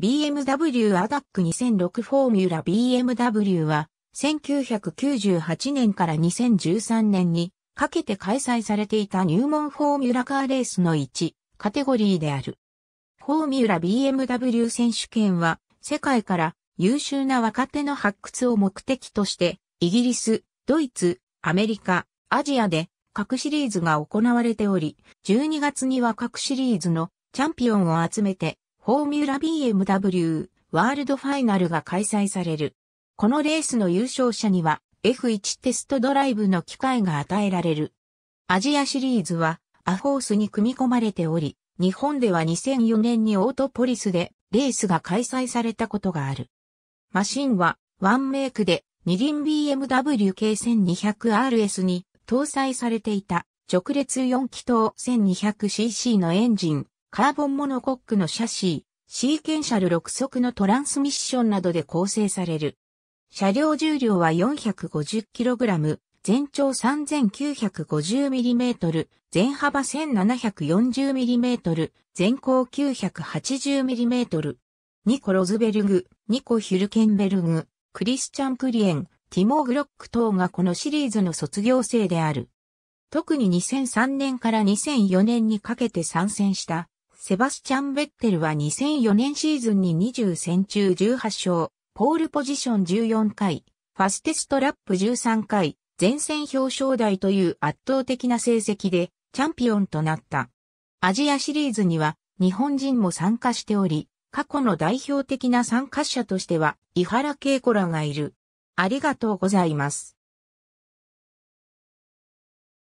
BMW アダック2006フォーミュラ BMW は1998年から2013年にかけて開催されていた入門フォーミュラカーレースの1カテゴリーである。フォーミュラ BMW 選手権は世界から優秀な若手の発掘を目的としてイギリス、ドイツ、アメリカ、アジアで各シリーズが行われており、12月には各シリーズのチャンピオンを集めてフォーミュラ BMW ワールドファイナルが開催される。このレースの優勝者には F1 テストドライブの機会が与えられる。アジアシリーズはアフォースに組み込まれており、日本では2004年にオートポリスでレースが開催されたことがある。マシンはワンメイクで二輪 BMW K1200RS に搭載されていた直列4気筒 1200cc のエンジン、カーボンモノコックのシャシー、シーケンシャル6速のトランスミッションなどで構成される。車両重量は 450kg、全長 3950mm、全幅 1740mm、全高 980mm。ニコ・ロズベルグ、ニコ・ヒュルケンベルグ、クリスチャン・クリエン、ティモー・グロック等がこのシリーズの卒業生である。特に2003年から2004年にかけて参戦したセバスチャン・ベッテルは2004年シーズンに20戦中18勝、ポールポジション14回、ファステストラップ13回、前線表彰台という圧倒的な成績でチャンピオンとなった。アジアシリーズには日本人も参加しており、過去の代表的な参加者としては、井原恵子らがいる。ありがとうございます。